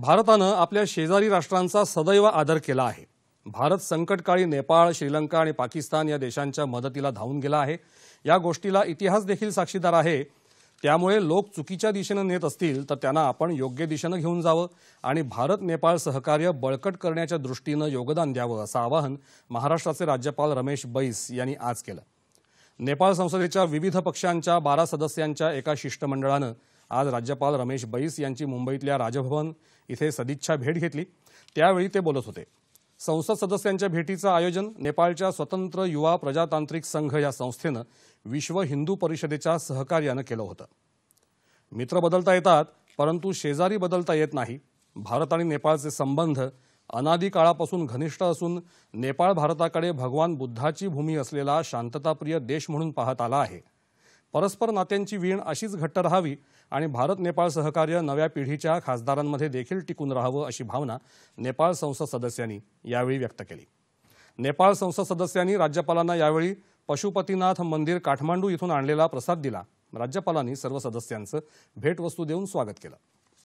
भारतानं आपल्या शेजारी राष्ट्रांचा सदैव आदर केला आहे भारत संकटकाळी नेपाळ श्रीलंका आणि पाकिस्तान या देशांच्या मदतीला धावून गेला आहे या गोष्टीला इतिहास देखील साक्षीदार आहे त्यामुळे लोक चुकीच्या दिशेनं नेत असतील तर त्यांना आपण योग्य दिशेनं घेऊन जावं आणि भारत नेपाळ सहकार्य बळकट करण्याच्या दृष्टीनं योगदान द्यावं असं आवाहन महाराष्ट्राचे राज्यपाल रमेश बैस यांनी आज केलं नेपाळ संसदेच्या विविध पक्षांच्या बारा सदस्यांच्या एका शिष्टमंडळानं आज राज्यपाल रमेश बैस यांची मुंबईतल्या राजभवन इथे सदिच्छा भेट घेतली त्यावेळी ते बोलत होते संसद सदस्यांच्या भेटीचं आयोजन नेपाळच्या स्वतंत्र युवा प्रजातांत्रिक संघ या संस्थेनं विश्व हिंदू परिषदेच्या सहकार्यानं केलं होतं मित्र बदलता येतात परंतु शेजारी बदलता येत नाही भारत आणि नेपाळचे संबंध अनादी काळापासून घनिष्ठ असून नेपाळ भारताकडे भगवान बुद्धाची भूमी असलेला शांतताप्रिय देश म्हणून पाहत आला आहे परस्पर नात्यांची वीण अशीच घट्ट राहावी आणि भारत नेपाळ सहकार्य नव्या पिढीच्या खासदारांमध्ये देखील टिकून राहावं अशी भावना नेपाळ संसद सदस्यांनी यावेळी व्यक्त केली नेपाळ संसद सदस्यांनी राज्यपालांना यावेळी पशुपतीनाथ मंदिर काठमांडू इथून आणलेला प्रसाद दिला राज्यपालांनी सर्व सदस्यांचं भेटवस्तू देऊन स्वागत केलं